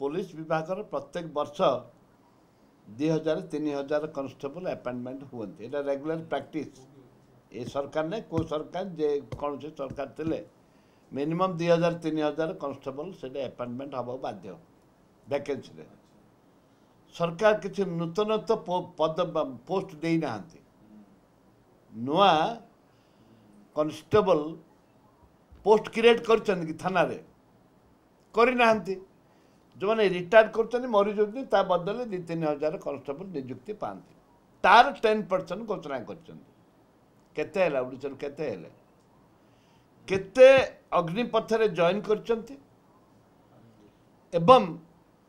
police ବିଭାଗର ପ୍ରତ୍ୟେକ ବର୍ଷ ଦୁଇ ହଜାର ତିନି ହଜାର କନଷ୍ଟେବଲ ଆପଏଣ୍ଟମେଣ୍ଟ ହୁଅନ୍ତି ଏଇଟା ରେଗୁଲାର ପ୍ରାକ୍ଟିସ୍ ଏ ସରକାର ନାଇଁ କେଉଁ ସରକାର ଯେ କୌଣସି ସରକାର ଥିଲେ ମିନିମମ୍ ଦୁଇ ହଜାର ତିନି ହଜାର କନଷ୍ଟେବଲ ସେଇଟା ଆପଏଣ୍ଟମେଣ୍ଟ ହେବ ବାଧ୍ୟ ଭ୍ୟାକେନ୍ସିରେ ସରକାର କିଛି ନୂତନତ୍ୱ ପଦ ପୋଷ୍ଟ ଦେଇନାହାନ୍ତି ନୂଆ କନଷ୍ଟେବଲ ପୋଷ୍ଟ କ୍ରିଏଟ୍ କରିଛନ୍ତି କି ଥାନାରେ କରିନାହାନ୍ତି ଯେଉଁମାନେ ରିଟାୟାର୍ଡ଼ କରୁଛନ୍ତି ମରିଯାଉଛନ୍ତି ତା ବଦଳରେ ଦୁଇ ତିନି ହଜାର କନଷ୍ଟେବଲ୍ ନିଯୁକ୍ତି ପାଆନ୍ତି ତାର ଟେନ୍ ପରସେଣ୍ଟ ଘୋଷଣା କରିଛନ୍ତି କେତେ ହେଲା ଓଡ଼ିଶାରୁ କେତେ ହେଲେ କେତେ ଅଗ୍ନିପଥରେ ଜଏନ୍ କରିଛନ୍ତି ଏବଂ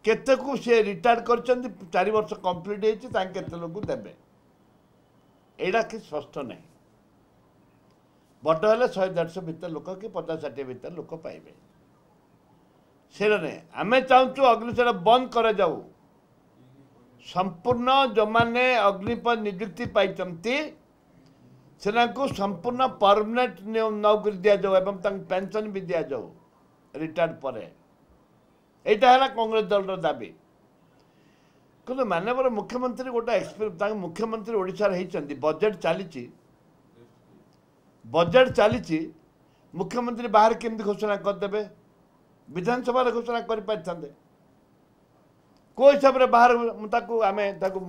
କେତେକୁ ସେ ରିଟାୟାର୍ଡ଼ କରିଛନ୍ତି ଚାରି ବର୍ଷ କମ୍ପ୍ଲିଟ୍ ହେଇଛି ତାଙ୍କୁ କେତେ ଲୋକଙ୍କୁ ଦେବେ ଏଇଟା କିଛି ଷଷ୍ଠ ନାହିଁ ବଡ଼ ହେଲେ ଶହେ ଦେଢ଼ଶହ ଭିତରେ ଲୋକ କି ପଚାଶ ଷାଠିଏ ଭିତରେ ଲୋକ ପାଇବେ ସେଇଟା ନାହିଁ ଆମେ ଚାହୁଁଛୁ ଅଗ୍ନିଶୟ ବନ୍ଦ କରାଯାଉ ସମ୍ପୂର୍ଣ୍ଣ ଯେଉଁମାନେ ଅଗ୍ନିପଥ ନିଯୁକ୍ତି ପାଇଛନ୍ତି ସେମାନଙ୍କୁ ସମ୍ପୂର୍ଣ୍ଣ ପରମାନେଣ୍ଟ ନୌକରି ଦିଆଯାଉ ଏବଂ ତାଙ୍କୁ ପେନ୍ସନ୍ ବି ଦିଆଯାଉ ରିଟାୟାର୍ଡ଼ ପରେ ଏଇଟା ହେଲା କଂଗ୍ରେସ ଦଳର ଦାବି କିନ୍ତୁ ମାନ୍ୟବର ମୁଖ୍ୟମନ୍ତ୍ରୀ ଗୋଟେ ଏକ୍ସପିରିଏନ୍ସ ତାଙ୍କ ମୁଖ୍ୟମନ୍ତ୍ରୀ ଓଡ଼ିଶାରେ ହେଇଛନ୍ତି ବଜେଟ୍ ଚାଲିଛି ବଜେଟ୍ ଚାଲିଛି ମୁଖ୍ୟମନ୍ତ୍ରୀ ବାହାରେ କେମିତି ଘୋଷଣା କରିଦେବେ ବିଧାନସଭାରେ ଘୋଷଣା କରିପାରିଥାନ୍ତେ କେଉଁ ହିସାବରେ ବାହାର ତାକୁ ଆମେ ତାକୁ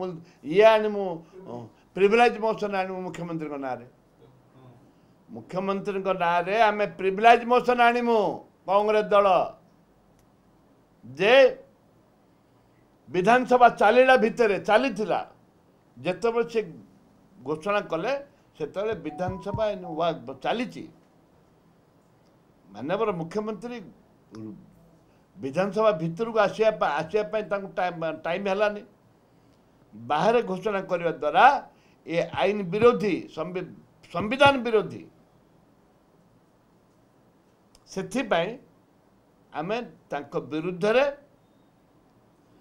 ଇଏ ଆଣିମୁ ପ୍ରିଭିଲାଇଜ୍ ମୋସନ୍ ଆଣିବୁ ମୁଖ୍ୟମନ୍ତ୍ରୀଙ୍କ ନାଁରେ ମୁଖ୍ୟମନ୍ତ୍ରୀଙ୍କ ନାଁରେ ଆମେ ପ୍ରିଭିଲାଇଜ୍ ମୋସନ୍ ଆଣିମୁ କଂଗ୍ରେସ ଦଳ ଯେ ବିଧାନସଭା ଚାଲିଲା ଭିତରେ ଚାଲିଥିଲା ଯେତେବେଳେ ସେ ଘୋଷଣା କଲେ ସେତେବେଳେ ବିଧାନସଭା ଚାଲିଛି ମାନ୍ୟବର ମୁଖ୍ୟମନ୍ତ୍ରୀ ବିଧାନସଭା ଭିତରକୁ ଆସିବା ପାଇଁ ଆସିବା ପାଇଁ ତାଙ୍କୁ ଟାଇମ୍ ହେଲାନି ବାହାରେ ଘୋଷଣା କରିବା ଦ୍ୱାରା ଏ ଆଇନ ବିରୋଧୀ ସମ୍ବିଧାନ ବିରୋଧୀ ସେଥିପାଇଁ ଆମେ ତାଙ୍କ ବିରୁଦ୍ଧରେ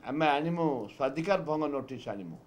ଆମେ ଆଣିମୁ ସ୍ୱାଧିକାର ଭଙ୍ଗ ନୋଟିସ୍ ଆଣିମୁ